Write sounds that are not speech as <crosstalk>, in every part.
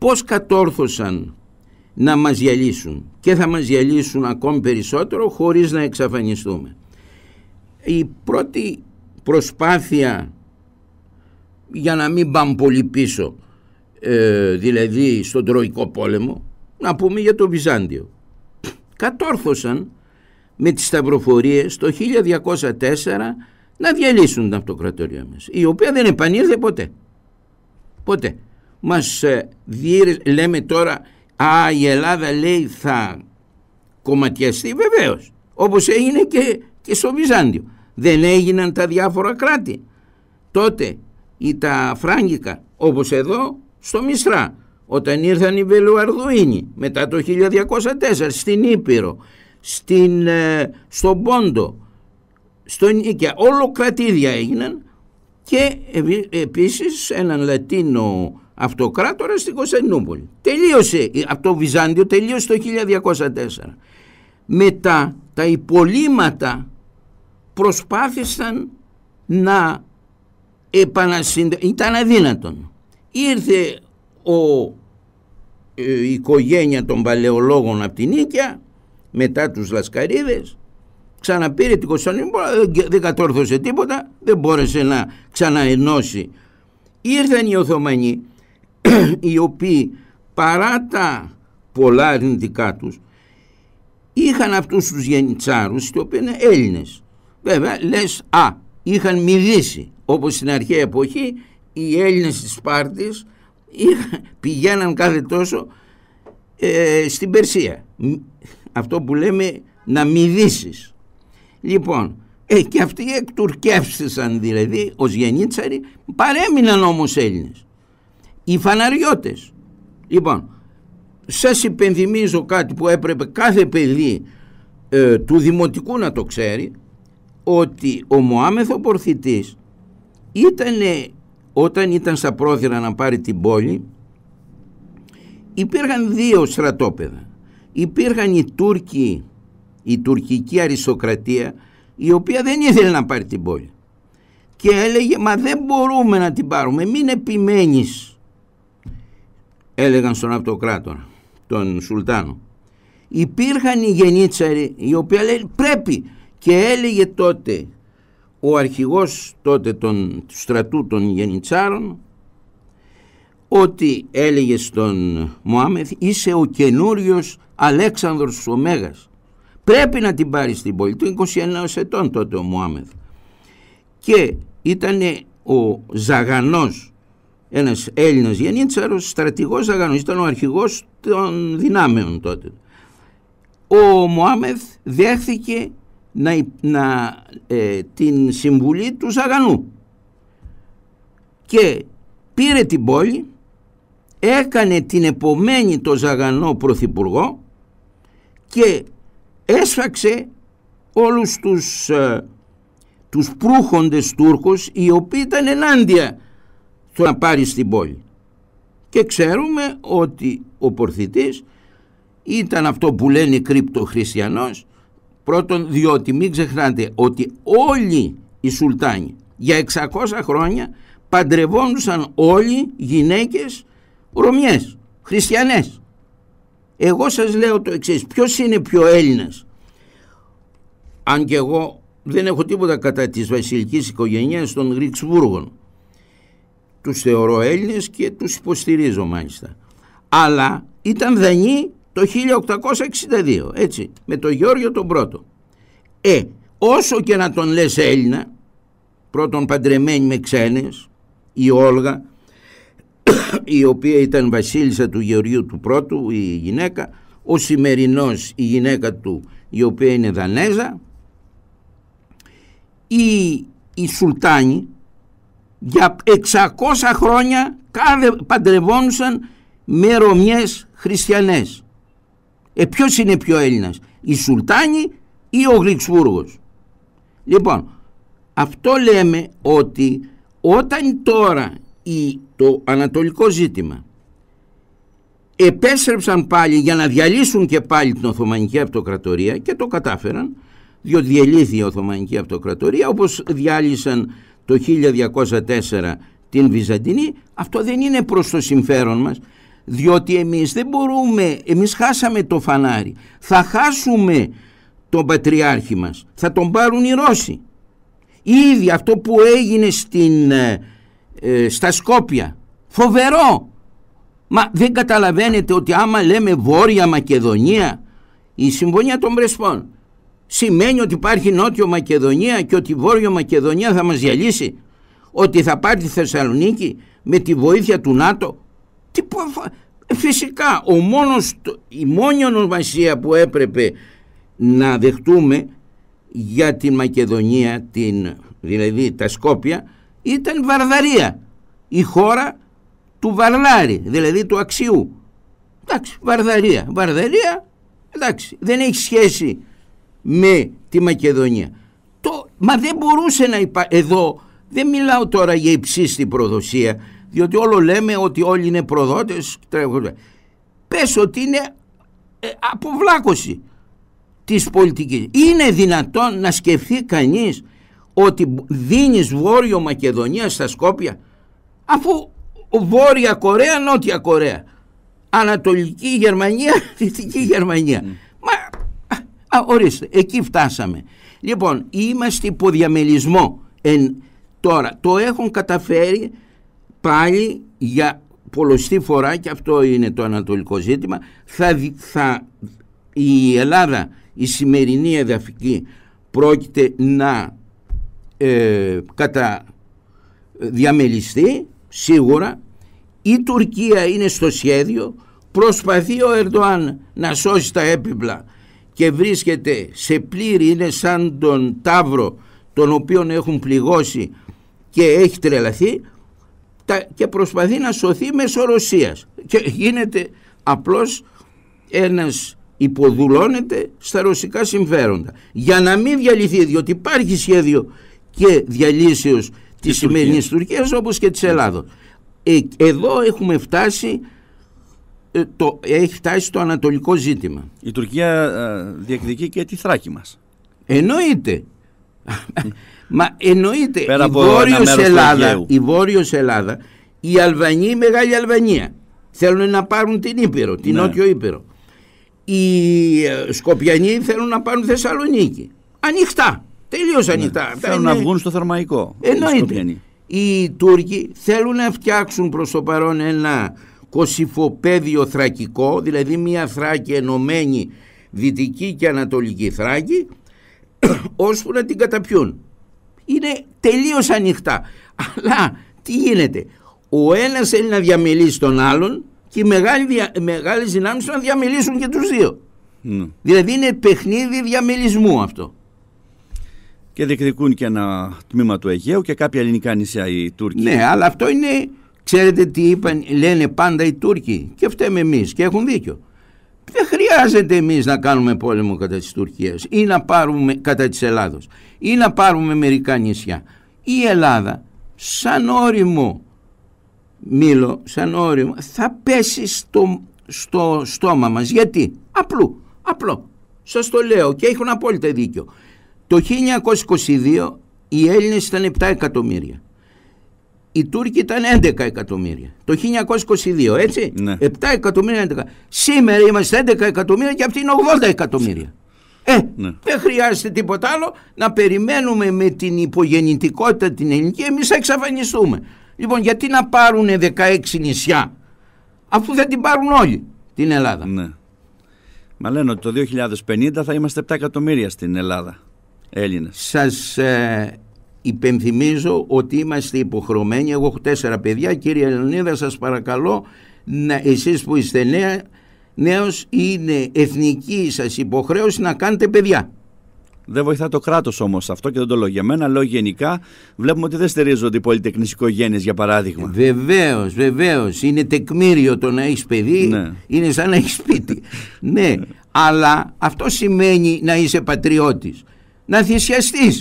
πώς κατόρθωσαν να μας γυαλίσουν και θα μας γυαλίσουν ακόμη περισσότερο χωρίς να εξαφανιστούμε. Η πρώτη προσπάθεια για να μην πάμε πολύ πίσω ε, δηλαδή στον Τροϊκό πόλεμο να πούμε για το Βυζάντιο κατόρθωσαν με τις σταυροφορίες το 1204 να διαλύσουν την αυτοκρατορία μας η οποία δεν επανήλθε ποτέ ποτέ μας ε, διήρες, λέμε τώρα α η Ελλάδα λέει θα κομματιαστεί βεβαίως όπως έγινε και, και στο Βυζάντιο δεν έγιναν τα διάφορα κράτη τότε ή τα Φράγκικα όπως εδώ στο Μισρά όταν ήρθαν οι Βελουαρδουίνοι μετά το 1204 στην Ήπειρο στην, ε, στον Πόντο στον Νίκαια όλο κρατήδια έγιναν και ε, επίσης έναν Λατίνο αυτοκράτορα στην Κωνσταντινούπολη. Τελείωσε, από το Βυζάντιο τελείωσε το 1204. Μετά τα υπολείμματα προσπάθησαν να επανασυντα... ήταν αδύνατον. Ήρθε ο, ε, η οικογένεια των παλαιολόγων από την Ίκια μετά τους Λασκαρίδες ξαναπήρε την Κωνσταντινούπολη δεν κατόρθωσε τίποτα δεν μπόρεσε να ξαναενώσει ήρθαν οι Οθωμανοί <clears throat> οι οποίοι παρά τα πολλά αρνητικά τους είχαν αυτούς τους γενιτσάρους οι οποίοι είναι Έλληνες. Βέβαια λες α, είχαν μιλήσει όπως στην αρχαία εποχή οι Έλληνες της Σπάρτης είχαν, πηγαίναν κάθε τόσο ε, στην Περσία. Αυτό που λέμε να μιλήσεις. Λοιπόν, ε, και αυτοί εκτουρκεύστησαν δηλαδή ως γενίτσαροι παρέμειναν όμως Έλληνες οι φαναριώτες. Λοιπόν, σας υπενθυμίζω κάτι που έπρεπε κάθε παιδί ε, του Δημοτικού να το ξέρει ότι ο Μωάμεθο Πορθητής ήταν όταν ήταν στα πρόθυρα να πάρει την πόλη υπήρχαν δύο στρατόπεδα. Υπήρχαν οι Τούρκοι, η τουρκική αριστοκρατία η οποία δεν ήθελε να πάρει την πόλη και έλεγε μα δεν μπορούμε να την πάρουμε μην επιμένεις έλεγαν στον αυτοκράτορα, τον Σουλτάνο. Υπήρχαν οι γενίτσαροι οι οποίοι λέει, πρέπει και έλεγε τότε ο αρχηγός τότε των, του στρατού των γενιτσάρων ότι έλεγε στον Μωάμεθ είσαι ο καινούριος Αλέξανδρος ο Μέγας. Πρέπει να την πάρεις στην πόλη του, 21 ετών τότε ο Μωάμεθ. Και ήταν ο Ζαγανός ένας Έλληνας γεννήτσαρος, στρατηγός Αγανός, ήταν ο αρχηγός των δυνάμεων τότε. Ο Μωάμεθ δέχθηκε να, να ε, την συμβουλή του Ζαγανού και πήρε την πόλη, έκανε την επομένη το Ζαγανό πρωθυπουργό και έσφαξε όλους τους, ε, τους προύχοντες Τούρκους οι οποίοι ήταν ενάντια το να πάρει στην πόλη. Και ξέρουμε ότι ο πορθητής ήταν αυτό που λένε κρυπτοχριστιανός πρώτον διότι μην ξεχνάτε ότι όλοι οι σουλτάνοι για 600 χρόνια παντρευόντουσαν όλοι γυναίκες Ρωμιές, χριστιανές. Εγώ σας λέω το εξής ποιος είναι πιο Έλληνας. Αν και εγώ δεν έχω τίποτα κατά της βασιλικής οικογένειας των Γρήξβούργων τους θεωρώ Έλληνες και τους υποστηρίζω μάλιστα. Αλλά ήταν δανεί το 1862, έτσι, με τον Γιώργιο τον πρώτο. Ε, όσο και να τον λες Έλληνα, πρώτον παντρεμένη με ξένες, η Όλγα, <coughs> η οποία ήταν βασίλισσα του Γεωργίου του πρώτου, η γυναίκα, ο Σημερινός, η γυναίκα του, η οποία είναι Δανέζα, η, η Σουλτάνη, για 600 χρόνια κάθε με Ρωμιές χριστιανές. Ε, ποιος είναι πιο Έλληνας, η Σουλτάνη ή ο Γλυξβούργος. Λοιπόν, αυτό λέμε ότι όταν τώρα η, το ανατολικό ζήτημα επέστρεψαν πάλι για να διαλύσουν και πάλι την Οθωμανική Αυτοκρατορία και το κατάφεραν διότι διελήθη η Οθωμανική Αυτοκρατορία όπως διάλυσαν το 1204 την Βυζαντινή, αυτό δεν είναι προς το συμφέρον μας, διότι εμείς δεν μπορούμε, εμείς χάσαμε το φανάρι, θα χάσουμε τον Πατριάρχη μας, θα τον πάρουν οι Ρώσοι. Ήδη αυτό που έγινε στην, ε, ε στα Σκόπια, φοβερό, Μα δεν καταλαβαίνετε ότι άμα λέμε Βόρεια Μακεδονία η Συμφωνία των Πρεσπών σημαίνει ότι υπάρχει Νότιο Μακεδονία και ότι η Βόρειο Μακεδονία θα μας διαλύσει ότι θα πάρει τη Θεσσαλονίκη με τη βοήθεια του ΝΑΤΟ Τι, φυσικά ο μόνος, η μόνη ονομασία που έπρεπε να δεχτούμε για τη Μακεδονία την, δηλαδή τα Σκόπια ήταν Βαρδαρία η χώρα του Βαρλάρη δηλαδή του Αξιού εντάξει Βαρδαρία Βαρδαρία εντάξει δεν έχει σχέση με τη Μακεδονία. Το, μα δεν μπορούσε να υπάρχει εδώ, δεν μιλάω τώρα για υψίστη προδοσία, διότι όλο λέμε ότι όλοι είναι προδότες. Πες ότι είναι ε, αποβλάκωση της πολιτικής. Είναι δυνατόν να σκεφτεί κανείς ότι δίνεις Βόρειο Μακεδονία στα Σκόπια αφού Βόρεια Κορέα, Νότια Κορέα Ανατολική Γερμανία, <laughs> Δυτική Γερμανία mm. Α, ορίστε, εκεί φτάσαμε. Λοιπόν, είμαστε διαμελισμό. Εν, τώρα, το έχουν καταφέρει πάλι για πολλωστή φορά και αυτό είναι το ανατολικό ζήτημα θα, θα, η Ελλάδα η σημερινή εδαφική πρόκειται να ε, κατα, διαμελιστεί σίγουρα η Τουρκία είναι στο σχέδιο προσπαθεί ο Ερντοάν να σώσει τα έπιπλα και βρίσκεται σε πλήρη είναι σαν τον τάβρο τον οποίον έχουν πληγώσει και έχει τρελαθεί και προσπαθεί να σωθεί μέσω Ρωσίας και γίνεται απλώς ένας υποδουλώνεται στα ρωσικά συμφέροντα για να μην διαλυθεί διότι υπάρχει σχέδιο και διαλύσεως της σημερινής Τουρκίας όπως και της ναι. Ελλάδος. Ε, εδώ έχουμε φτάσει ε, το, έχει φτάσει στο ανατολικό ζήτημα. Η Τουρκία ε, διεκδικεί και τη Θράκη μας. Εννοείται. <laughs> Μα εννοείται. η, Βόρειος Ελλάδα, η Βόρειος Ελλάδα, η Αλβανία, η Μεγάλη Αλβανία. Θέλουν να πάρουν την Ήπειρο, την ναι. Νότιο Ήπειρο. Οι ε, Σκοπιανοί θέλουν να πάρουν Θεσσαλονίκη. Ανοιχτά. Τελείως ναι. ανοιχτά. Θέλουν να βγουν στο θερμαϊκό. Εννοείται. Οι, οι Τούρκοι θέλουν να φτιάξουν προς το παρόν ένα κοσυφοπέδιο θρακικό, δηλαδή μια Θράκη ενωμένη δυτική και ανατολική Θράκη, <clears throat> ώσπου να την καταπιούν. Είναι τελείως ανοιχτά. Αλλά τι γίνεται, ο ένας θέλει να διαμελήσει τον άλλον και οι μεγάλοι, μεγάλες να διαμελήσουν και τους δύο. Ναι. Δηλαδή είναι παιχνίδι διαμελισμού αυτό. Και διεκδικούν και ένα τμήμα του Αιγαίου και κάποια ελληνικά νησιά οι Τούρκοι. Ναι, αλλά αυτό είναι Ξέρετε τι είπαν, λένε πάντα οι Τούρκοι και φταίμε εμείς και έχουν δίκιο. Δεν χρειάζεται εμείς να κάνουμε πόλεμο κατά της Τουρκίας ή να πάρουμε κατά της Ελλάδος ή να πάρουμε μερικά νησιά. Η Ελλάδα σαν όριμο μήλο, σαν όριμο θα πέσει στο, στο στόμα μας. Γιατί? Απλού, απλό. Σας το λέω και έχουν απόλυτα δίκιο. Το 1922 οι Έλληνες ήταν 7 εκατομμύρια οι Τούρκοι ήταν 11 εκατομμύρια. Το 1922, έτσι. 7 ναι. εκατομμύρια, 11. Σήμερα είμαστε 11 εκατομμύρια και αυτοί είναι 80 εκατομμύρια. Ε, ναι. δεν χρειάζεται τίποτα άλλο να περιμένουμε με την υπογεννητικότητα την ελληνική εμείς θα εξαφανιστούμε. Λοιπόν, γιατί να πάρουν 16 νησιά αφού δεν την πάρουν όλοι την Ελλάδα. Ναι. Μα λένε ότι το 2050 θα είμαστε 7 εκατομμύρια στην Ελλάδα Έλληνες. Σας ε, υπενθυμίζω ότι είμαστε υποχρεωμένοι, εγώ έχω τέσσερα παιδιά, κύριε Ελληνίδα σας παρακαλώ, να, εσείς που είστε νέα, νέος είναι εθνική σας υποχρέωση να κάνετε παιδιά. Δεν βοηθά το κράτος όμως αυτό και δεν το λέω για μένα. Λέω γενικά, βλέπουμε ότι δεν στερίζονται οι πολυτεχνείς οικογένειες, για παράδειγμα. Βεβαίως, βεβαίως. Είναι τεκμήριο το να έχεις παιδί, ναι. είναι σαν να έχεις σπίτι. ναι, αλλά αυτό σημαίνει να είσαι πατριώτης. Να θυσιαστείς. Ναι.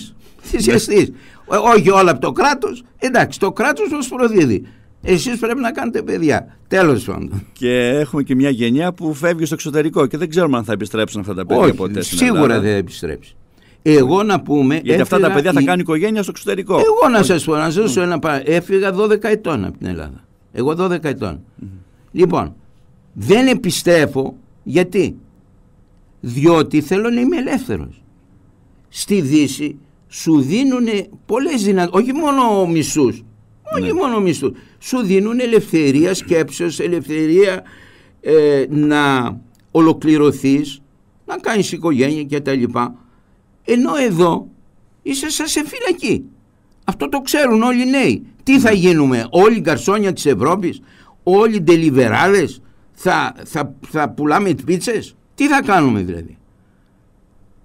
Θυσιαστεί. Ε, όχι όλα από το κράτος, εντάξει το κράτος μα προδίδει. Εσείς πρέπει να κάνετε παιδιά. Τέλος πάντων. Και έχουμε και μια γενιά που φεύγει στο εξωτερικό και δεν ξέρουμε αν θα επιστρέψουν αυτά τα παιδιά Όχι, ποτέ. Σίγουρα δεν θα επιστρέψει. Εγώ να πούμε. Γιατί αυτά τα παιδιά θα κάνουν οικογένεια στο εξωτερικό. Εγώ να σας πω, να σας δώσω ένα παράδειγμα. Έφυγα 12 ετών από την Ελλάδα. Εγώ 12 ετων Λοιπόν, δεν επιστρέφω γιατί. Διότι θέλω να είμαι ελεύθερος. Στη Δύση σου δίνουν πολλές δυνατότητες, όχι μόνο μισούς όχι ναι. μόνο μισθού. σου δίνουν ελευθερία σκέψεως, ελευθερία ε, να ολοκληρωθείς, να κάνεις οικογένεια κτλ Ενώ εδώ είσαι σαν σε φυλακή. Αυτό το ξέρουν όλοι οι νέοι. Τι θα ναι. γίνουμε, όλοι οι καρσόνια της Ευρώπης, όλοι οι τελιβεράδες θα, θα, θα πουλάμε τις πίτσες. Τι θα κάνουμε δηλαδή.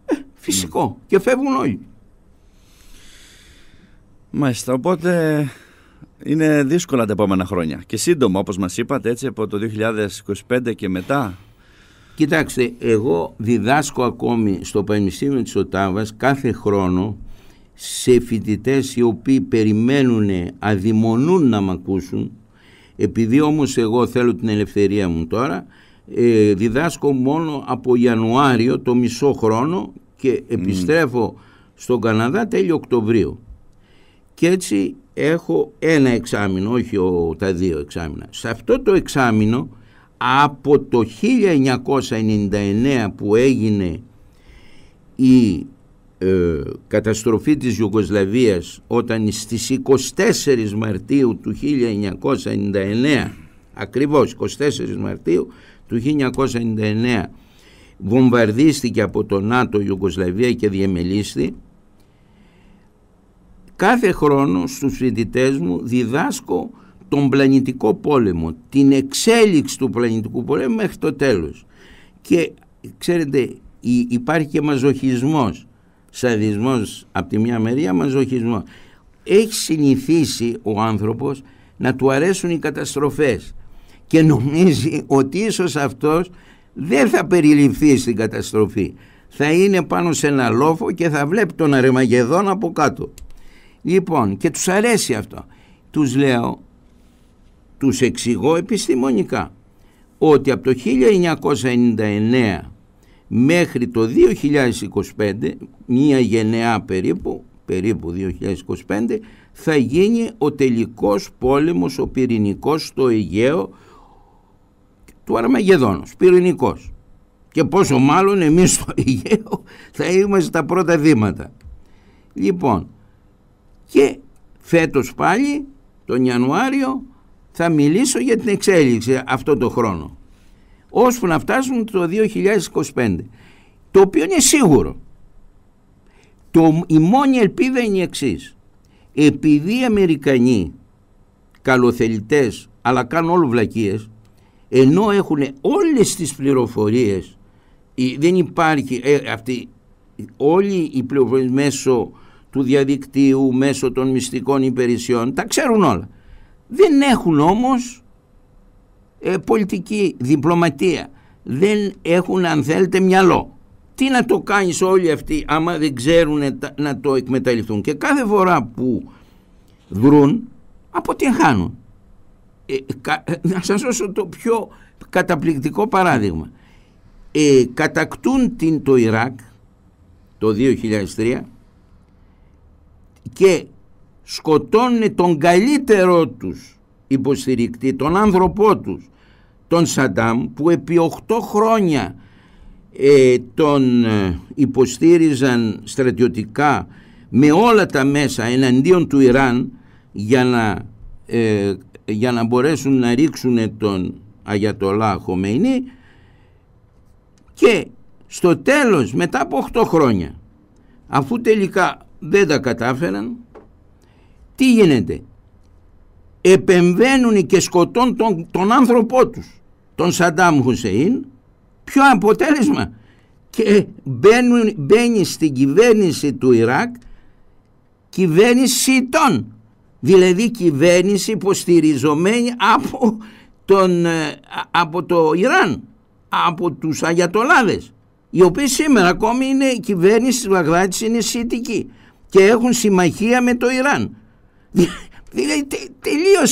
Ε, φυσικό. Ναι. Και φεύγουν όλοι. Μάλιστα, οπότε είναι δύσκολα τα επόμενα χρόνια. Και σύντομα, όπως μας είπατε, έτσι από το 2025 και μετά. Κοιτάξτε, εγώ διδάσκω ακόμη στο Πανεπιστήμιο της Οτάβας κάθε χρόνο σε φοιτητές οι οποίοι περιμένουν, αδειμονούν να μ' ακούσουν, επειδή όμως εγώ θέλω την ελευθερία μου τώρα, ε, διδάσκω μόνο από Ιανουάριο το μισό χρόνο και επιστρέφω στον Καναδά τέλειο Οκτωβρίου και έτσι έχω ένα εξάμεινο, όχι ο, τα δύο εξάμεινα. Σε αυτό το εξάμεινο από το 1999 που έγινε η ε, καταστροφή της Ιουγκοσλαβίας όταν στις 24 Μαρτίου του 1999 ακριβώς 24 Μαρτίου του 1999 βομβαρδίστηκε από το ΝΑΤΟ Ιουγκοσλαβία και διεμελίστη Κάθε χρόνο στους φοιτητές μου διδάσκω τον πλανητικό πόλεμο, την εξέλιξη του πλανητικού πολέμου μέχρι το τέλος. Και ξέρετε υπάρχει και μαζοχισμός, σαδισμός από τη μια μερία, μαζοχισμός. Έχει συνηθίσει ο άνθρωπος να του αρέσουν οι καταστροφές και νομίζει ότι ίσως αυτός δεν θα περιληφθεί στην καταστροφή. Θα είναι πάνω σε ένα λόφο και θα βλέπει τον Αρεμαγεδόν από κάτω. Λοιπόν και τους αρέσει αυτό. Τους λέω, τους εξηγώ επιστημονικά ότι από το 1999 μέχρι το 2025, μία γενεά περίπου, περίπου 2025, θα γίνει ο τελικός πόλεμος, ο πυρηνικός στο Αιγαίο του Αρμαγεδόνος, πυρηνικός. Και πόσο μάλλον εμείς στο Αιγαίο θα είμαστε τα πρώτα βήματα. Λοιπόν, και φέτος πάλι τον Ιανουάριο θα μιλήσω για την εξέλιξη αυτό το χρόνο ώσπου να φτάσουν το 2025 το οποίο είναι σίγουρο το, η μόνη ελπίδα είναι η εξής επειδή οι Αμερικανοί καλοθελητές αλλά κάνουν όλο βλακίες ενώ έχουν όλες τις πληροφορίες δεν υπάρχει ε, αυτή, όλη η πληροφορία μέσω του διαδικτύου, μέσω των μυστικών υπηρεσιών, τα ξέρουν όλα. Δεν έχουν όμως ε, πολιτική διπλωματία, δεν έχουν αν θέλετε μυαλό. Τι να το κάνεις όλοι αυτοί άμα δεν ξέρουν να το εκμεταλλευτούν. Και κάθε φορά που βρουν αποτυγχάνουν. Ε, κα, να σας δώσω το πιο καταπληκτικό παράδειγμα. Ε, κατακτούν την, το Ιράκ το 2003 και σκοτώνουν τον καλύτερό τους υποστηρικτή, τον άνθρωπό τους, τον Σαντάμ που επί 8 χρόνια ε, τον ε, υποστήριζαν στρατιωτικά με όλα τα μέσα εναντίον του Ιράν για να, ε, για να μπορέσουν να ρίξουν τον Αγιατολά Χομεϊνή και στο τέλος μετά από 8 χρόνια αφού τελικά δεν τα κατάφεραν. Τι γίνεται. Επεμβαίνουν και σκοτών τον, τον άνθρωπό τους, τον Σαντάμ Χουσεϊν. Ποιο αποτέλεσμα. Και ε, μπαίνουν, μπαίνει στην κυβέρνηση του Ιράκ κυβέρνηση των. Δηλαδή κυβέρνηση υποστηριζομένη από, τον, ε, από το Ιράν, από τους Αγιατολάδες οι οποίοι σήμερα ακόμη είναι η κυβέρνηση της Βαγδάτης είναι σιτική και έχουν συμμαχία με το Ιράν. Δηλαδή τε,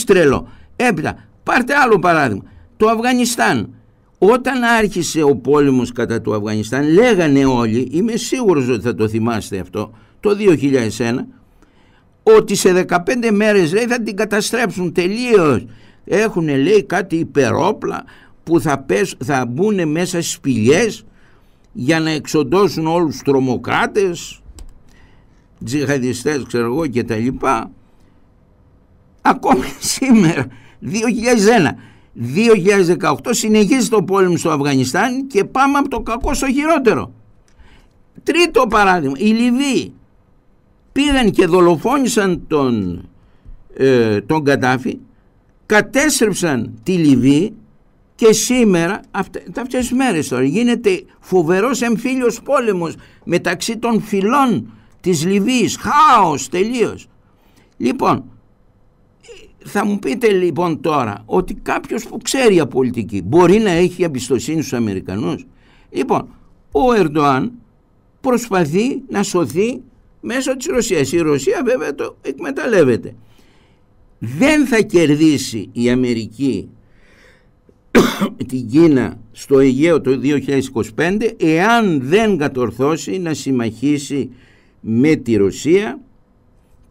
τρελό. Έπειτα, πάρτε άλλο παράδειγμα. Το Αφγανιστάν. Όταν άρχισε ο πόλεμος κατά του Αφγανιστάν λέγανε όλοι, είμαι σίγουρος ότι θα το θυμάστε αυτό, το 2001, ότι σε 15 μέρες λέει θα την καταστρέψουν τελείως. Έχουν λέει κάτι υπερόπλα που θα, πες, θα μπουν μέσα στις σπηλιές για να εξοντώσουν όλους τους τρομοκράτες τζιχαδιστές ξέρω εγώ και τα λοιπά ακόμη <laughs> σήμερα 2001 2018 συνεχίζει το πόλεμο στο Αφγανιστάν και πάμε από το κακό στο χειρότερο τρίτο παράδειγμα η Λιβύη πήγαν και δολοφόνησαν τον, ε, τον Κατάφη κατέστρεψαν τη Λιβύη και σήμερα, αυτές, αυτές τις μέρες τώρα, γίνεται φοβερός εμφύλιος πόλεμος μεταξύ των φυλών της Λιβύης, χάος τελείως. Λοιπόν, θα μου πείτε λοιπόν τώρα ότι κάποιος που ξέρει από πολιτική μπορεί να έχει εμπιστοσύνη στους Αμερικανούς. Λοιπόν, ο Ερντοάν προσπαθεί να σωθεί μέσω της Ρωσίας. Η Ρωσία βέβαια το εκμεταλλεύεται. Δεν θα κερδίσει η Αμερική την Κίνα στο Αιγαίο το 2025 εάν δεν κατορθώσει να συμμαχίσει με τη Ρωσία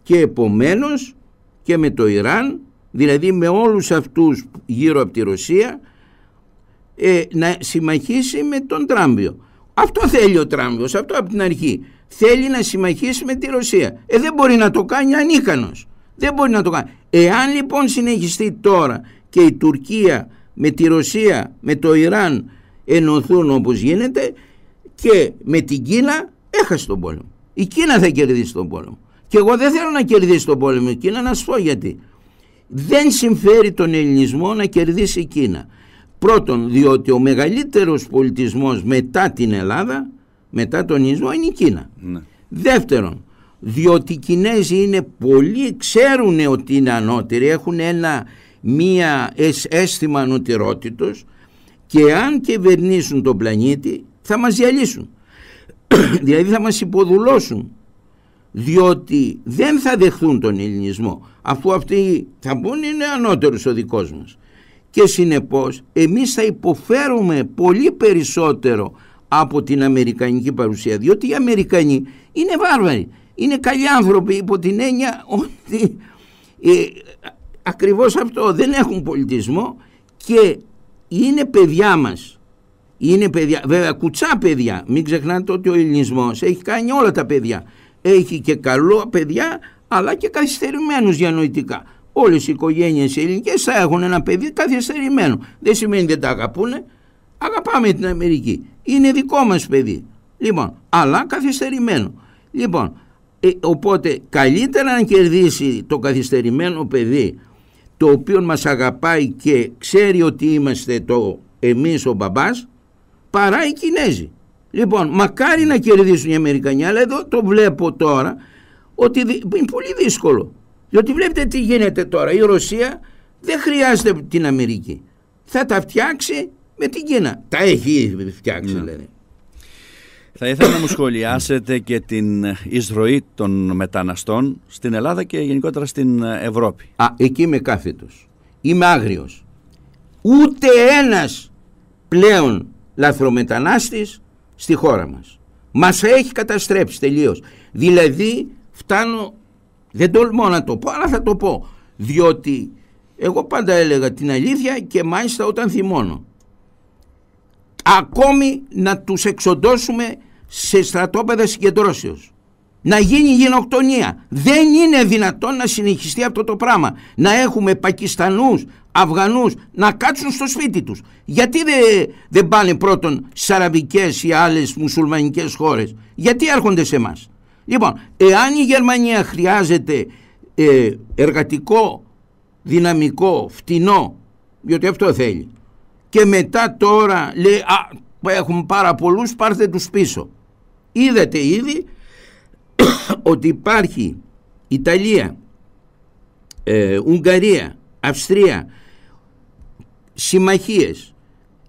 και επομένως και με το Ιράν δηλαδή με όλους αυτούς γύρω από τη Ρωσία ε, να συμμαχίσει με τον Τράμπιο. Αυτό θέλει ο Τράμπιος, αυτό από την αρχή. Θέλει να συμμαχίσει με τη Ρωσία. Ε, δεν μπορεί να το κάνει ανίκανος. Δεν μπορεί να το κάνει. Εάν λοιπόν συνεχιστεί τώρα και η Τουρκία με τη Ρωσία, με το Ιράν ενωθούν όπως γίνεται και με την Κίνα έχασε τον πόλεμο. Η Κίνα θα κερδίσει τον πόλεμο. Και εγώ δεν θέλω να κερδίσει τον πόλεμο η Κίνα, να σου πω γιατί. Δεν συμφέρει τον ελληνισμό να κερδίσει η Κίνα. Πρώτον, διότι ο μεγαλύτερος πολιτισμός μετά την Ελλάδα, μετά τον ελληνισμό, είναι η Κίνα. Ναι. Δεύτερον, διότι οι Κινέζοι είναι πολύ, ξέρουν ότι είναι ανώτεροι, έχουν ένα, μία αίσθημα ανωτερότητος και αν κυβερνήσουν τον πλανήτη θα μας διαλύσουν. <coughs> δηλαδή θα μας υποδουλώσουν διότι δεν θα δεχθούν τον ελληνισμό αφού αυτοί θα πούνε είναι ανώτερος ο δικός μας και συνεπώς εμείς θα υποφέρουμε πολύ περισσότερο από την αμερικανική παρουσία διότι οι Αμερικανοί είναι βάρβαροι είναι καλοί άνθρωποι υπό την έννοια ότι ε, ακριβώς αυτό δεν έχουν πολιτισμό και είναι παιδιά μας είναι παιδιά, βέβαια κουτσά παιδιά. Μην ξεχνάτε ότι ο ελληνισμός έχει κάνει όλα τα παιδιά. Έχει και καλό παιδιά, αλλά και καθυστερημένους διανοητικά. Όλες οι οικογένειες ελληνικές θα έχουν ένα παιδί καθυστερημένο. Δεν σημαίνει δεν τα αγαπούνε. Αγαπάμε την Αμερική. Είναι δικό μας παιδί. Λοιπόν, αλλά καθυστερημένο. Λοιπόν, ε, οπότε καλύτερα να κερδίσει το καθυστερημένο παιδί το οποίο μας αγαπάει και ξέρει ότι είμαστε το εμείς ο μπαμπάς παρά οι Κινέζοι. Λοιπόν, μακάρι να κερδίσουν οι Αμερικανοί, αλλά εδώ το βλέπω τώρα ότι είναι πολύ δύσκολο. Διότι βλέπετε τι γίνεται τώρα. Η Ρωσία δεν χρειάζεται την Αμερική. Θα τα φτιάξει με την Κίνα. Τα έχει φτιάξει, ναι. δηλαδή. Θα ήθελα να μου σχολιάσετε και την εισρωή των μεταναστών στην Ελλάδα και γενικότερα στην Ευρώπη. Α, εκεί είμαι κάθετος. Είμαι άγριος. Ούτε ένας πλέον λαθρομετανάστης στη χώρα μας. Μας έχει καταστρέψει τελείως. Δηλαδή φτάνω, δεν τολμώ να το πω αλλά θα το πω διότι εγώ πάντα έλεγα την αλήθεια και μάλιστα όταν θυμώνω. Ακόμη να τους εξοντώσουμε σε στρατόπεδα συγκεντρώσεως. Να γίνει γενοκτονία. Δεν είναι δυνατόν να συνεχιστεί αυτό το πράγμα. Να έχουμε Πακιστανούς, Αφγανούς να κάτσουν στο σπίτι τους. Γιατί δεν, δεν πάνε πρώτον στι αραβικές ή άλλες μουσουλμανικές χώρες. Γιατί έρχονται σε εμάς. Λοιπόν, εάν η Γερμανία χρειάζεται ε, εργατικό, δυναμικό, φτηνό, διότι αυτό θέλει, και μετά τώρα λέει «Α, έχουν πάρα πολλούς, πάρτε τους πίσω». Είδατε ήδη <coughs> ότι υπάρχει Ιταλία, ε, Ουγγαρία, Αυστρία συμμαχίες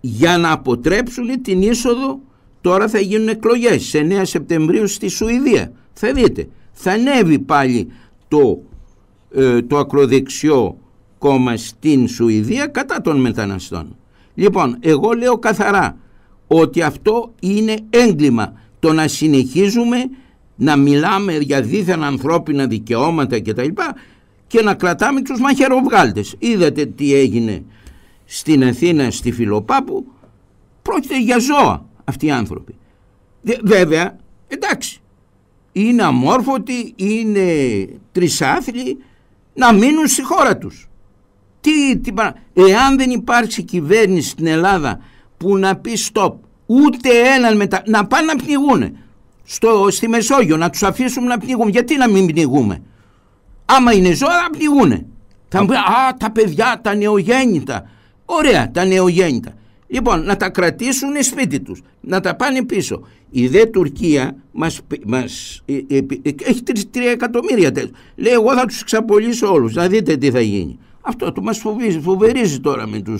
για να αποτρέψουν την είσοδο τώρα θα γίνουν εκλογές σε 9 Σεπτεμβρίου στη Σουηδία θα δείτε θα ανέβει πάλι το, ε, το ακροδεξιό κόμμα στην Σουηδία κατά των μεταναστών λοιπόν εγώ λέω καθαρά ότι αυτό είναι έγκλημα το να συνεχίζουμε να μιλάμε για δίθεν ανθρώπινα δικαιώματα κτλ και να κρατάμε τους μαχαιροβγάλτες είδατε τι έγινε στην Αθήνα, στη Φιλοπάπου, πρόκειται για ζώα αυτοί οι άνθρωποι. Βέβαια, εντάξει, είναι αμόρφωτοι, είναι τρισάθλοι, να μείνουν στη χώρα τους. Τι, τι, εάν δεν υπάρξει κυβέρνηση στην Ελλάδα που να πει stop, ούτε έναν μετά, να πάνε να πνιγούνε στο, στη Μεσόγειο, να τους αφήσουμε να πνιγούν. Γιατί να μην πνιγούμε. Άμα είναι ζώα, να πνιγούνε Θα μου πει, α, τα παιδιά, τα νεογέννητα, Ωραία, τα νεογέννητα. Λοιπόν, να τα κρατήσουν σπίτι τους, να τα πάνε πίσω. Η δε Τουρκία μας, ε, ε, ε, έχει τρία εκατομμύρια τέτοιους. Λέει, εγώ θα τους ξαπολύσω όλους, να δείτε τι θα γίνει. Αυτό το μας φοβίζει, φοβερίζει τώρα με τους.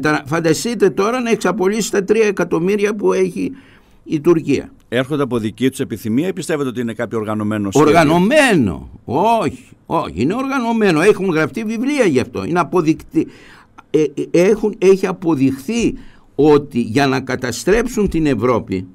τα, φανταστείτε τώρα να εξαπολύσει τα τρία εκατομμύρια που έχει η Τουρκία. Έρχονται από δική τους επιθυμία ή πιστεύετε ότι είναι κάποιο οργανωμένο σχέδιο. Οργανωμένο. Όχι, όχι. Είναι οργανωμένο. Έχουν γραφτεί βιβλία γι' αυτό. Είναι αποδεικτη... Ε, ε, έχουν, έχει αποδειχθεί ότι για να καταστρέψουν την Ευρώπη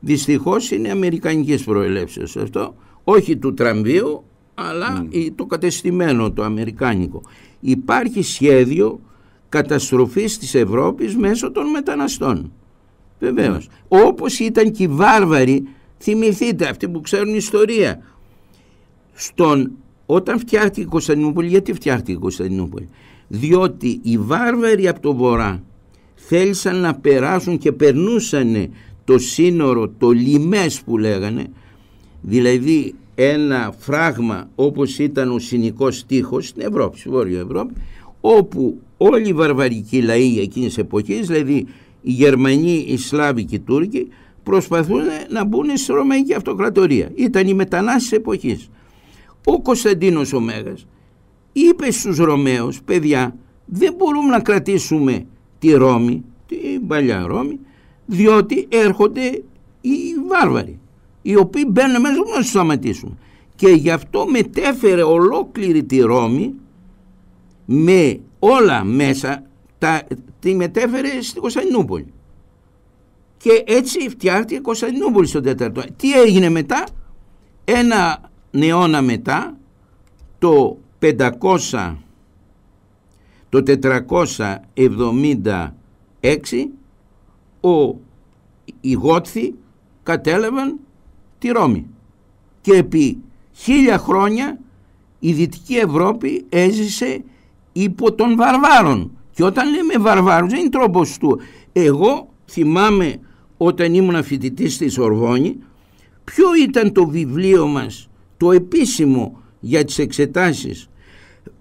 δυστυχώς είναι αμερικανικές προελεύσεις αυτό όχι του τραμβίου αλλά mm. το κατεστημένο το αμερικάνικο υπάρχει σχέδιο καταστροφής της Ευρώπης μέσω των μεταναστών βεβαίως mm. όπως ήταν και οι βάρβαροι θυμηθείτε αυτοί που ξέρουν ιστορία στον, όταν φτιάχτηκε η Κωνσταντινούπολη γιατί φτιάχτηκε η Κωνσταντινούπολη διότι οι βάρβαροι από το βορρά θέλησαν να περάσουν και περνούσαν το σύνορο, το λιμές που λέγανε, δηλαδή ένα φράγμα όπως ήταν ο συνικός στίχος στην Ευρώπη, στη Βόρεια Ευρώπη, όπου όλοι οι βαρβαρικοί λαοί εκείνης εποχής, δηλαδή οι Γερμανοί, οι Σλάβοι και οι Τούρκοι, προσπαθούν να μπουν στη Ρωμαϊκή Αυτοκρατορία. Ήταν η μετανάστες εποχής. Ο Κωνσταντίνος ο Μέγας είπε στους Ρωμαίους παιδιά δεν μπορούμε να κρατήσουμε τη Ρώμη την παλιά Ρώμη διότι έρχονται οι βάρβαροι οι οποίοι μπαίνουν μέσα να τους σταματήσουν και γι' αυτό μετέφερε ολόκληρη τη Ρώμη με όλα μέσα τα, τη μετέφερε στην Κωνσταντινούπολη και έτσι φτιάχτηκε η Κωνσταντινούπολη στον 4 τι έγινε μετά ένα αιώνα μετά το 500 το 476 ο, οι Γότθοι κατέλαβαν τη Ρώμη και επί χίλια χρόνια η Δυτική Ευρώπη έζησε υπό των βαρβάρων και όταν λέμε βαρβάρους δεν είναι τρόπος του εγώ θυμάμαι όταν ήμουν φοιτητής στη Σορβόνη ποιο ήταν το βιβλίο μας το επίσημο για τις εξετάσεις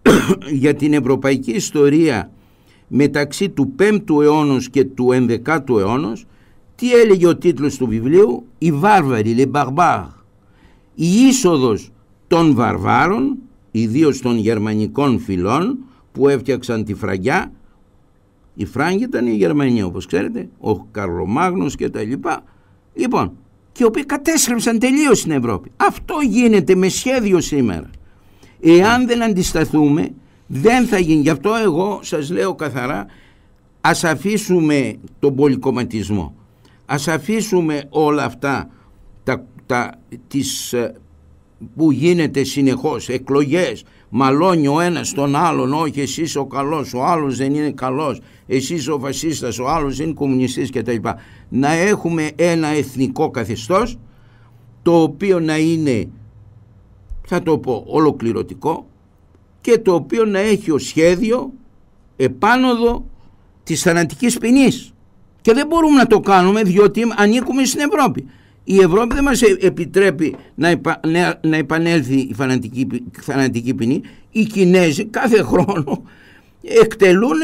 <coughs> για την ευρωπαϊκή ιστορία μεταξύ του 5ου αιώνα και του 11ου αιώνα, τι έλεγε ο τίτλος του βιβλίου «Οι βάρβαροι, les barbares». Η είσοδος των βαρβάρων, ιδίως των γερμανικών φυλών που έφτιαξαν τη φραγιά οι Φράγκοι ήταν η Γερμανοί η Γερμανία ξέρετε, ο Καρλομάγνος και τα λοιπά. Λοιπόν, και οι οποίοι κατέστρεψαν τελείως στην Ευρώπη. Αυτό γίνεται με σχέδιο σήμερα. Εάν δεν αντισταθούμε δεν θα γίνει. Γι' αυτό εγώ σας λέω καθαρά ας αφήσουμε τον πολυκομματισμό. Ας αφήσουμε όλα αυτά τα, τα, τις, ε, που γίνεται συνεχώς, εκλογές, μαλώνει ο ένας τον άλλον, όχι εσείς ο καλός, ο άλλος δεν είναι καλός, εσείς ο φασίστας, ο άλλος είναι κομμουνιστής κτλ. Να έχουμε ένα εθνικό καθεστώς το οποίο να είναι θα το πω ολοκληρωτικό και το οποίο να έχει ο σχέδιο επάνωδο της θανατικής ποινής και δεν μπορούμε να το κάνουμε διότι ανήκουμε στην Ευρώπη η Ευρώπη δεν μας επιτρέπει να, να, επανέλθει η θανατική, θανατική ποινή οι Κινέζοι κάθε <laughs> χρόνο εκτελούν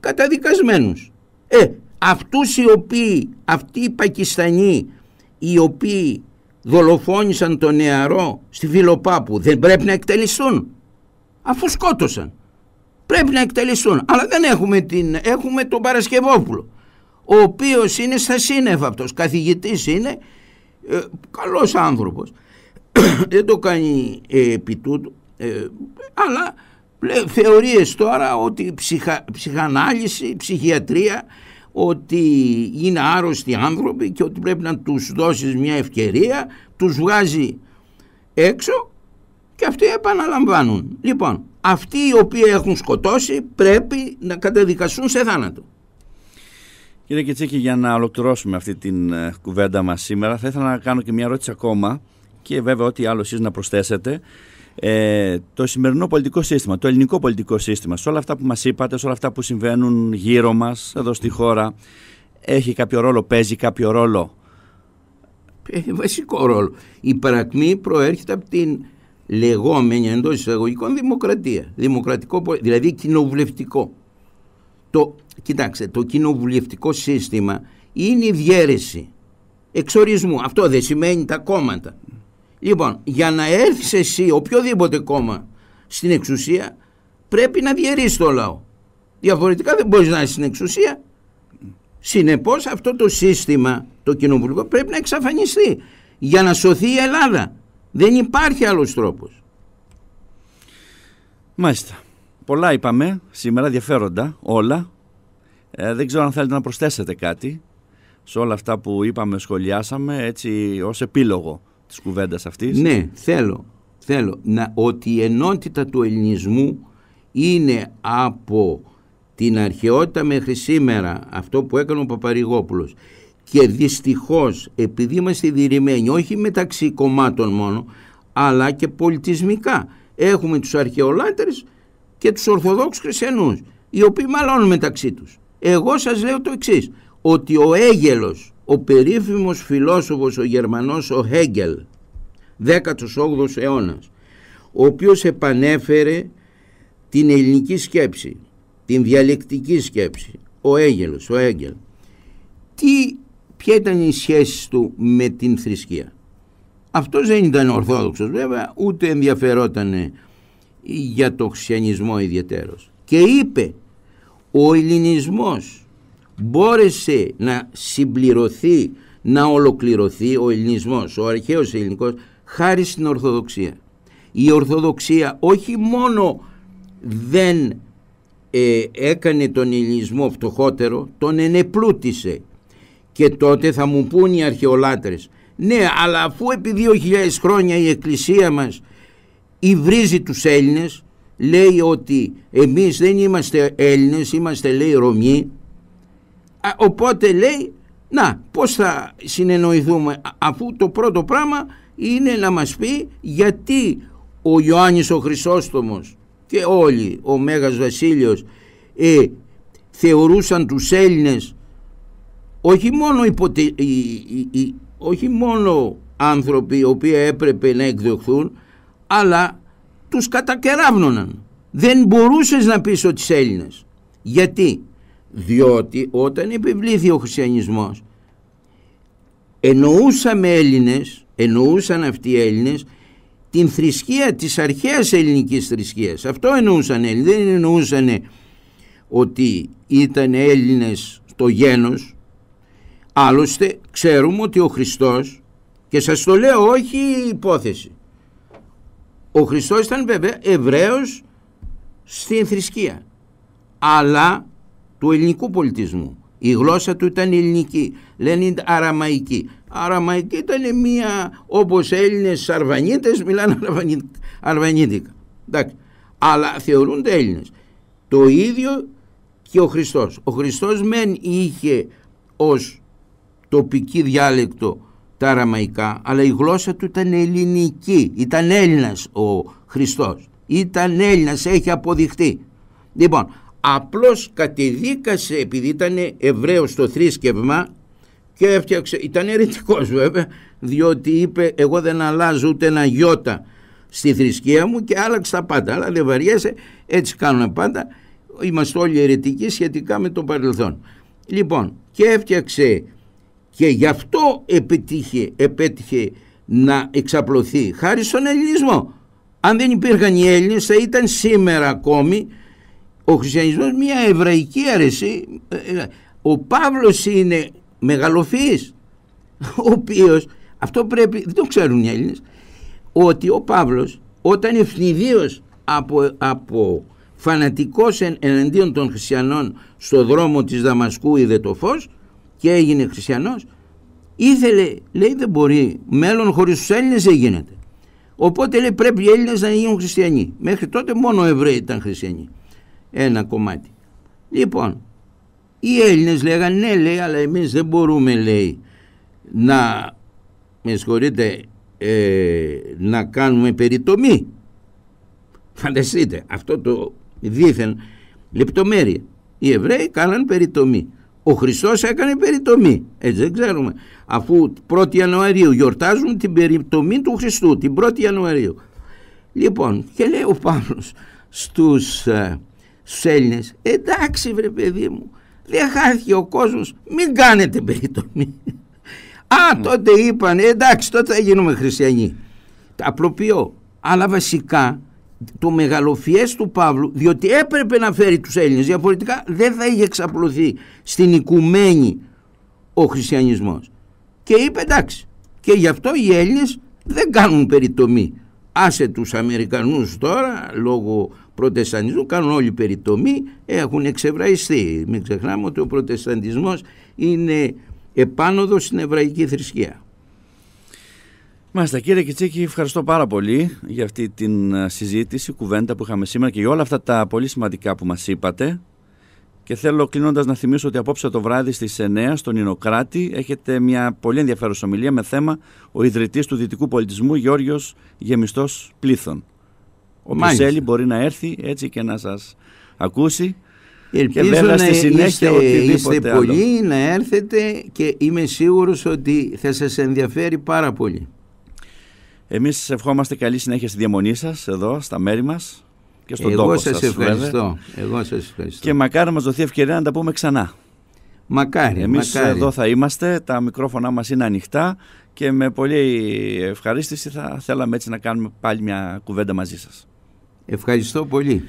καταδικασμένους ε, αυτούς οι οποίοι αυτοί οι Πακιστανοί οι οποίοι δολοφόνησαν τον νεαρό στη Φιλοπάπου δεν πρέπει να εκτελεστούν αφού σκότωσαν πρέπει να εκτελεστούν αλλά δεν έχουμε, την, έχουμε τον Παρασκευόπουλο ο οποίος είναι στα σύννεφα αυτός καθηγητής είναι ε, καλός άνθρωπος <coughs> δεν το κάνει ε, επί τούτου ε, αλλά λέ, θεωρίες τώρα ότι ψυχα, ψυχανάλυση, ψυχιατρία ότι είναι άρρωστοι άνθρωποι και ότι πρέπει να τους δώσεις μια ευκαιρία, τους βγάζει έξω και αυτοί επαναλαμβάνουν. Λοιπόν, αυτοί οι οποίοι έχουν σκοτώσει πρέπει να καταδικαστούν σε θάνατο. Κύριε Κετσίκη, για να ολοκληρώσουμε αυτή την ε, κουβέντα μας σήμερα, θα ήθελα να κάνω και μια ερώτηση ακόμα και βέβαια ό,τι άλλο εσείς να προσθέσετε ε, το σημερινό πολιτικό σύστημα, το ελληνικό πολιτικό σύστημα, σε όλα αυτά που μας είπατε, σε όλα αυτά που συμβαίνουν γύρω μας, εδώ στη χώρα, έχει κάποιο ρόλο, παίζει κάποιο ρόλο. Έχει βασικό ρόλο. Η παρακμή προέρχεται από την λεγόμενη εντός εισαγωγικών δημοκρατία. Δημοκρατικό, δηλαδή κοινοβουλευτικό. Το, κοιτάξτε, το κοινοβουλευτικό σύστημα είναι η διέρεση εξορισμού. Αυτό δεν σημαίνει τα κόμματα. Λοιπόν, για να έρθεις εσύ, οποιοδήποτε κόμμα, στην εξουσία, πρέπει να διαιρείς το λαό. Διαφορετικά δεν μπορείς να είσαι στην εξουσία. Συνεπώς αυτό το σύστημα, το κοινοβουλικό, πρέπει να εξαφανιστεί για να σωθεί η Ελλάδα. Δεν υπάρχει άλλος τρόπος. Μάλιστα. Πολλά είπαμε σήμερα, ενδιαφέροντα όλα. Ε, δεν ξέρω αν θέλετε να προσθέσετε κάτι σε όλα αυτά που είπαμε, σχολιάσαμε, έτσι ως επίλογο Της κουβέντας αυτής. Ναι, θέλω, θέλω να, ότι η ενότητα του ελληνισμού είναι από την αρχαιότητα μέχρι σήμερα αυτό που έκανε ο Παπαρηγόπουλος και δυστυχώς επειδή είμαστε διηρημένοι όχι μεταξύ κομμάτων μόνο αλλά και πολιτισμικά έχουμε τους αρχαιολάτρες και τους Ορθοδόξους Χριστιανούς οι οποίοι μάλλον μεταξύ τους εγώ σας λέω το εξής ότι ο Έγελος ο περίφημος φιλόσοφος ο Γερμανός ο Χέγκελ 18ος αιώνας ο οποίος επανέφερε την ελληνική σκέψη την διαλεκτική σκέψη ο Έγγελος, ο Έγγελ τι, ποια ήταν η σχέση του με την θρησκεία αυτός δεν ήταν ορθόδοξος βέβαια ούτε ενδιαφερόταν για το χριστιανισμό ιδιαίτερος και είπε ο ελληνισμός μπόρεσε να συμπληρωθεί, να ολοκληρωθεί ο ελληνισμός, ο αρχαίος ελληνικός, χάρη στην Ορθοδοξία. Η Ορθοδοξία όχι μόνο δεν ε, έκανε τον ελληνισμό φτωχότερο, τον ενεπλούτησε. Και τότε θα μου πούν οι αρχαιολάτρες, ναι, αλλά αφού επί 2.000 χρόνια η Εκκλησία μας υβρίζει τους Έλληνες, λέει ότι εμείς δεν είμαστε Έλληνες, είμαστε λέει Ρωμοί Οπότε λέει, να, πώς θα συνεννοηθούμε αφού το πρώτο πράγμα είναι να μας πει γιατί ο Ιωάννης ο Χρυσόστομος και όλοι, ο Μέγας Βασίλειος, ε, θεωρούσαν τους Έλληνες όχι μόνο, όχι μόνο άνθρωποι οι οποίοι έπρεπε να εκδοχθούν αλλά τους κατακεράβνωναν. Δεν μπορούσες να πεις ότι Έλληνες. Γιατί διότι όταν επιβλήθη ο χριστιανισμός εννοούσαμε Έλληνες εννοούσαν αυτοί οι Έλληνες την θρησκεία της αρχαίας ελληνικής θρησκείας αυτό εννοούσαν Έλληνες δεν εννοούσαν ότι ήταν Έλληνες το γένος άλλωστε ξέρουμε ότι ο Χριστός και σας το λέω όχι υπόθεση ο Χριστός ήταν βέβαια Εβραίος στην θρησκεία αλλά του ελληνικού πολιτισμού. Η γλώσσα του ήταν ελληνική, λένε αραμαϊκή. Αραμαϊκή ήταν μία, όπως Έλληνες Αρβανίτες μιλάνε Αρβανίτικα. Εντάξει. Αλλά θεωρούνται Έλληνες. Το ίδιο και ο Χριστός. Ο Χριστός μεν είχε ως τοπική διάλεκτο τα αραμαϊκά, αλλά η γλώσσα του ήταν ελληνική. Ήταν Έλληνας ο Χριστός. Ήταν Έλληνας, έχει αποδειχτεί. Λοιπόν, απλώς κατεδίκασε επειδή ήταν Εβραίος στο θρήσκευμα και έφτιαξε, ήταν αιρετικός βέβαια διότι είπε εγώ δεν αλλάζω ούτε ένα γιώτα στη θρησκεία μου και άλλαξα πάντα αλλά δεν βαριέσαι έτσι κάνουν πάντα είμαστε όλοι αιρετικοί σχετικά με το παρελθόν λοιπόν και έφτιαξε και γι' αυτό επέτυχε, επέτυχε να εξαπλωθεί χάρη στον ελληνισμό αν δεν υπήρχαν οι Έλληνες θα ήταν σήμερα ακόμη ο χριστιανισμός μια εβραϊκή αρέση, ε, ε, ο Παύλος είναι μεγαλοφύης ο οποίος αυτό πρέπει, δεν το ξέρουν οι Έλληνες ότι ο Παύλος όταν ευνηδίως από, από φανατικός εν, εναντίον των χριστιανών στο δρόμο της Δαμασκού είδε το φως και έγινε χριστιανός ήθελε, λέει δεν μπορεί μέλλον χωρίς τους Έλληνες δεν γίνεται οπότε λέει πρέπει οι Έλληνες να γίνουν χριστιανοί μέχρι τότε μόνο οι Εβραίοι ήταν χριστιανοί ένα κομμάτι. Λοιπόν, οι Έλληνες λέγανε ναι λέει αλλά εμείς δεν μπορούμε λέει να με συγχωρείτε ε, να κάνουμε περιτομή. Φανταστείτε αυτό το δίθεν λεπτομέρεια. Οι Εβραίοι κάναν περιτομή. Ο Χριστός έκανε περιτομή. Έτσι δεν ξέρουμε. Αφού 1η Ιανουαρίου γιορτάζουν την περιτομή του Χριστού, την 1η Ιανουαρίου. Λοιπόν, και λέει ο Παύλος στους ε, στους Έλληνες εντάξει βρε παιδί μου δεν χάθηκε ο κόσμος μην κάνετε περιτομή α ναι. τότε είπαν ε, εντάξει τότε θα γίνουμε χριστιανοί απλοποιώ αλλά βασικά το μεγαλοφιές του Παύλου διότι έπρεπε να φέρει τους Έλληνες διαφορετικά δεν θα είχε εξαπλωθεί στην οικουμένη ο χριστιανισμός και είπε εντάξει και γι' αυτό οι Έλληνες δεν κάνουν περιτομή άσε τους Αμερικανούς τώρα λόγω προτεσταντισμού κάνουν όλοι περιτομή, έχουν εξευραϊστεί. Μην ξεχνάμε ότι ο προτεσταντισμός είναι επάνωδος στην εβραϊκή θρησκεία. Μάλιστα κύριε Κιτσίκη, ευχαριστώ πάρα πολύ για αυτή την ε, συζήτηση, κουβέντα που είχαμε σήμερα και για όλα αυτά τα πολύ σημαντικά που μας είπατε. Και θέλω κλείνοντας να θυμίσω ότι απόψε το βράδυ στις 9 στον Ινοκράτη έχετε μια πολύ ενδιαφέρουσα ομιλία με θέμα «Ο ιδρυτής του δυτικού πολιτισμού Γεώργιος Γεμιστός Πλήθων». Ο θέλει μπορεί να έρθει έτσι και να σας ακούσει. Ελπίζω και να στη συνέχεια είστε, είστε πολλοί να έρθετε και είμαι σίγουρος ότι θα σας ενδιαφέρει πάρα πολύ. Εμείς ευχόμαστε καλή συνέχεια στη διαμονή σας εδώ στα μέρη μας και στον τόπο σας. σας ευχαριστώ. Εγώ σας ευχαριστώ. Και μακάρι να μας δοθεί ευκαιρία να τα πούμε ξανά. Μακάρι, Εμείς μακάρι. εδώ θα είμαστε, τα μικρόφωνά μας είναι ανοιχτά και με πολύ ευχαρίστηση θα θέλαμε έτσι να κάνουμε πάλι μια κουβέντα μαζί σας. Ευχαριστώ πολύ.